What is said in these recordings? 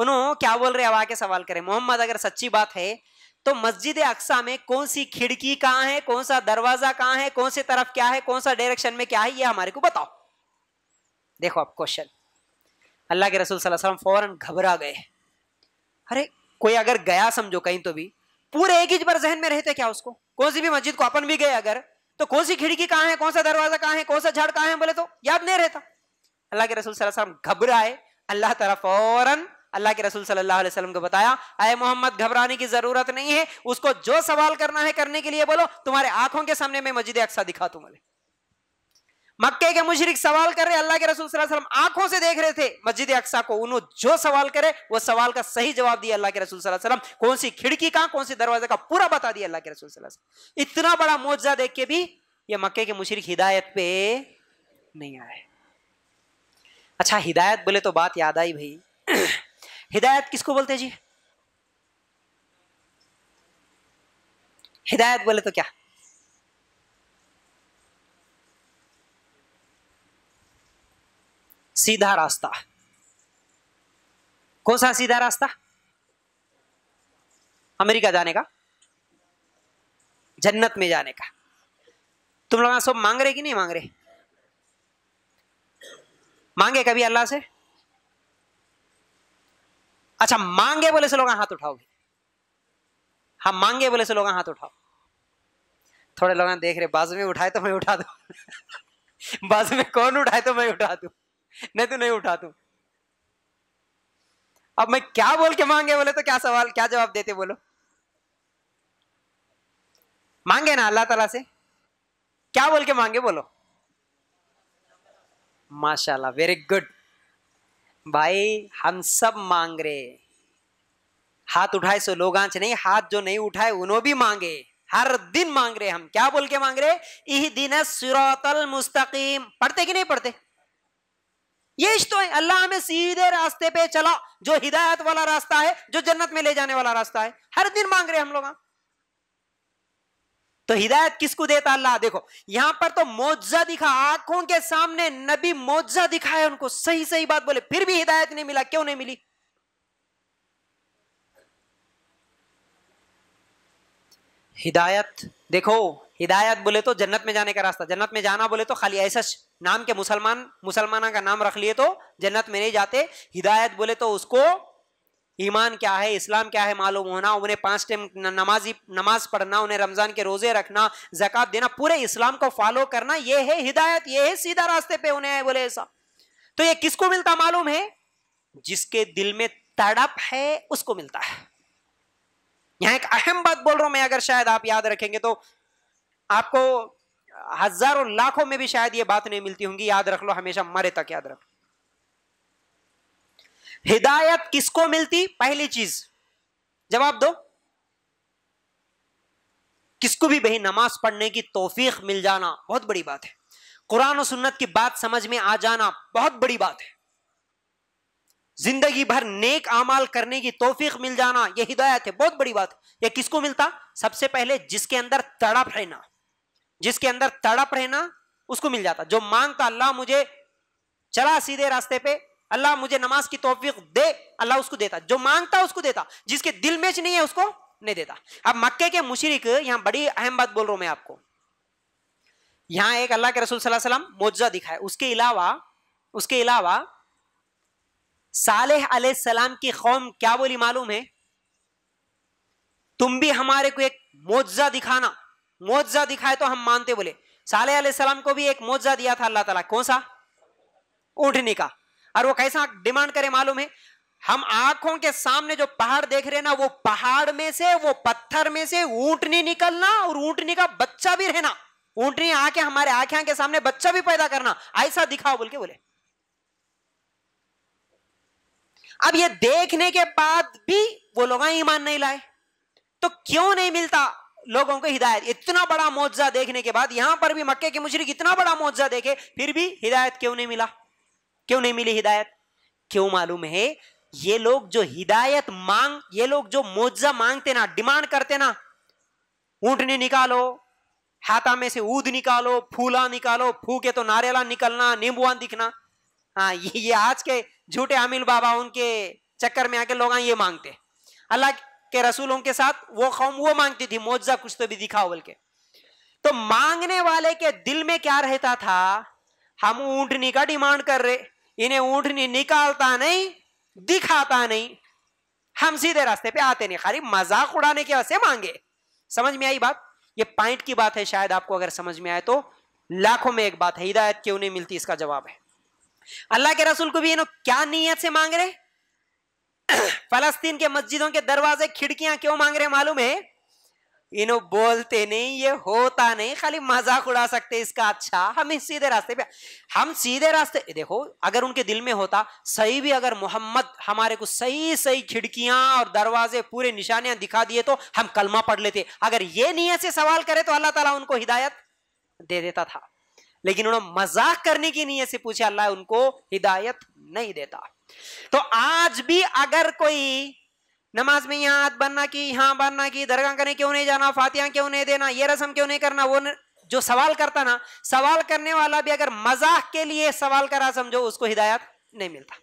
उन्होंने क्या बोल रहे अब आके सवाल करें मोहम्मद अगर सच्ची बात है तो मस्जिद अक्सा में कौन सी खिड़की कहाँ है कौन सा दरवाजा कहाँ है कौन सी तरफ क्या है कौन सा डायरेक्शन में क्या है ये हमारे को बताओ देखो आप क्वेश्चन अल्लाह के रसूल सल्लम फौरन घबरा गए अरे कोई अगर गया समझो कहीं तो भी पूरे एक ही पर जहन में रहते क्या उसको कौन सी भी मस्जिद को अपन भी गए अगर तो कौन सी खिड़की कहाँ है कौन सा दरवाजा कहाँ है कौन सा झाड़ कहाँ है बोले तो याद नहीं रहता अल्लाह के रसूल सल्लम घबराए अल्लाह तला फौरन अल्लाह के रसूल सल्लल्लाहु अलैहि वसल्लम को बताया अरे मोहम्मद घबराने की जरूरत नहीं है उसको जो सवाल करना है करने के लिए बोलो तुम्हारे आंखों के सामने मैं मस्जिद अक्सा दिखा तू मे मक्के के मुशरक सवाल कर रहे अल्लाह के रसूल वसल्लम आंखों से देख रहे थे मस्जिद अक्सा को उन्होंने जो सवाल करे वो सवाल का सही जवाब दिया अल्लाह के रसूल वसल्लम कौन सी खिड़की का कौन सी दरवाजे का पूरा बता दिया अल्लाह के रसूल वसल्लम इतना बड़ा मोजा देख के भी ये मक्के के मुशरक हिदायत पे नहीं आए अच्छा हिदायत बोले तो बात याद आई भाई हिदायत किसको बोलते हैं जी हिदायत बोले तो क्या सीधा रास्ता कौन सा सीधा रास्ता अमेरिका जाने का जन्नत में जाने का तुम लोग सब मांग रहे कि नहीं मांग रहे मांगे कभी अल्लाह से अच्छा मांगे बोले से लोग हाथ उठाओगे हाँ मांगे बोले से लोग हाथ उठाओ थोड़े लोग देख रहे बाजू में उठाए तो मैं उठा दू बाजू में कौन उठाए तो मैं उठा दू नहीं तो नहीं उठा दू अब मैं क्या बोल के मांगे बोले तो क्या सवाल क्या जवाब देते बोलो मांगे ना अल्लाह तला से क्या बोल के मांगे बोलो माशाल्लाह वेरी गुड भाई हम सब मांग रहे हाथ उठाए सो लोग आंच नहीं हाथ जो नहीं उठाए उन्हों भी मांगे हर दिन मांग रहे हम क्या बोल के मांग रहे इस दिन सिरोतल मुस्तकीम पढ़ते कि नहीं पढ़ते ये तो है अल्लाह हमें सीधे रास्ते पे चला जो हिदायत वाला रास्ता है जो जन्नत में ले जाने वाला रास्ता है हर दिन मांग रहे हम लोग तो हिदायत किसको देता अल्लाह देखो यहां पर तो मोजा दिखा आंखों के सामने नबी मोजा दिखाए उनको सही सही बात बोले फिर भी हिदायत नहीं मिला क्यों नहीं मिली हिदायत देखो हिदायत बोले तो जन्नत में जाने का रास्ता जन्नत में जाना बोले तो खाली ऐसा नाम के मुसलमान मुसलमाना का नाम रख लिए तो जन्नत में नहीं जाते हिदायत बोले तो उसको ईमान क्या है इस्लाम क्या है मालूम होना उन्हें पांच टाइम नमाजी नमाज पढ़ना उन्हें रमज़ान के रोज़े रखना जक़ात देना पूरे इस्लाम को फॉलो करना ये है हिदायत ये है सीधा रास्ते पे उन्हें बोले ऐसा तो ये किसको मिलता मालूम है जिसके दिल में तड़प है उसको मिलता है यहां एक अहम बात बोल रहा हूं मैं अगर शायद आप याद रखेंगे तो आपको हजारों लाखों में भी शायद ये बात नहीं मिलती होंगी याद रख लो हमेशा मरे तक याद रख हिदायत किसको मिलती पहली चीज जवाब दो किसको भी भाई नमाज पढ़ने की तोफीक मिल जाना बहुत बड़ी बात है कुरान और सुन्नत की बात समझ में आ जाना बहुत बड़ी बात है जिंदगी भर नेक आमाल करने की तोफीक मिल जाना यह हिदायत है बहुत बड़ी बात यह किसको मिलता सबसे पहले जिसके अंदर तड़प रहना जिसके अंदर तड़प रहना उसको मिल जाता जो मांगता अल्लाह मुझे चला सीधे रास्ते पे अल्लाह मुझे नमाज की तोफीक दे अल्लाह उसको देता जो मांगता उसको देता जिसके दिल में नहीं है उसको नहीं देता अब मक्के के मुशरक यहां बड़ी अहम बात बोल रहा हूं मैं आपको यहां एक अल्लाह के रसूल सल्लल्लाहु अलैहि दिखा है उसके अलावा उसके अलावा सालेह सलाम की कौम क्या बोली मालूम है तुम भी हमारे को एक मोजा दिखाना मुआवजा दिखाए तो हम मानते बोले सालेह सलाम को भी एक मोजा दिया था अल्लाह ताला कौन सा ऊँटनी का और वो कैसा डिमांड करे मालूम है हम आंखों के सामने जो पहाड़ देख रहे ना वो पहाड़ में से वो पत्थर में से ऊंटनी निकलना और ऊंटनी का बच्चा भी रहना ऊंटनी आके हमारे आंखें के सामने बच्चा भी पैदा करना ऐसा दिखाओ बोल के बोले अब ये देखने के बाद भी वो लोग ईमान नहीं लाए तो क्यों नहीं मिलता लोगों को हिदायत इतना बड़ा मुआवजा देखने के बाद यहां पर भी मक्के के मुशरक इतना बड़ा मुआवजा देखे फिर भी हिदायत क्यों नहीं मिला क्यों नहीं मिली हिदायत क्यों मालूम है ये लोग जो हिदायत मांग ये लोग जो मोजा मांगते ना डिमांड करते ना ऊटनी निकालो हाथा में से ऊद निकालो फूला निकालो फूके तो नारियला निकलना नींबुआ दिखना हाँ ये, ये आज के झूठे आमिल बाबा उनके चक्कर में आके लोग ये मांगते अल्लाह के रसूलों के साथ वो कौम वो मांगती थी मोजा कुछ तो भी दिखाओ बल्कि तो मांगने वाले के दिल में क्या रहता था हम ऊंटनी का डिमांड कर रहे इन्हें ऊंटनी निकालता नहीं दिखाता नहीं हम सीधे रास्ते पे आते नहीं खाली मजाक उड़ाने की वजह मांगे समझ में आई बात ये पॉइंट की बात है शायद आपको अगर समझ में आए तो लाखों में एक बात है हिदायत क्यों नहीं मिलती इसका जवाब है अल्लाह के रसूल को भी ये क्या नीयत से मांग रहे फलस्तीन के मस्जिदों के दरवाजे खिड़कियां क्यों मांग रहे मालूम है इन बोलते नहीं ये होता नहीं खाली मजाक उड़ा सकते इसका अच्छा हम इस सीधे रास्ते पे हम सीधे रास्ते देखो अगर उनके दिल में होता सही भी अगर मोहम्मद हमारे को सही सही खिड़कियां और दरवाजे पूरे निशानियां दिखा दिए तो हम कलमा पढ़ लेते अगर ये नीयत से सवाल करे तो अल्लाह ताला उनको हिदायत दे देता था लेकिन उन्होंने मजाक करने की नीयत से पूछे अल्लाह उनको हिदायत नहीं देता तो आज भी अगर कोई नमाज में यहाँ हाथ बनना की यहाँ बनना की दरगाह करने क्यों नहीं जाना फातिया क्यों नहीं देना ये रस्म क्यों नहीं करना वो न, जो सवाल करता ना सवाल करने वाला भी अगर मजाक के लिए सवाल करा समझो उसको हिदायत नहीं मिलता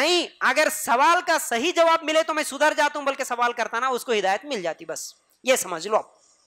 नहीं अगर सवाल का सही जवाब मिले तो मैं सुधर जाता हूं बल्कि सवाल करता ना उसको हिदायत मिल जाती बस ये समझ लो आप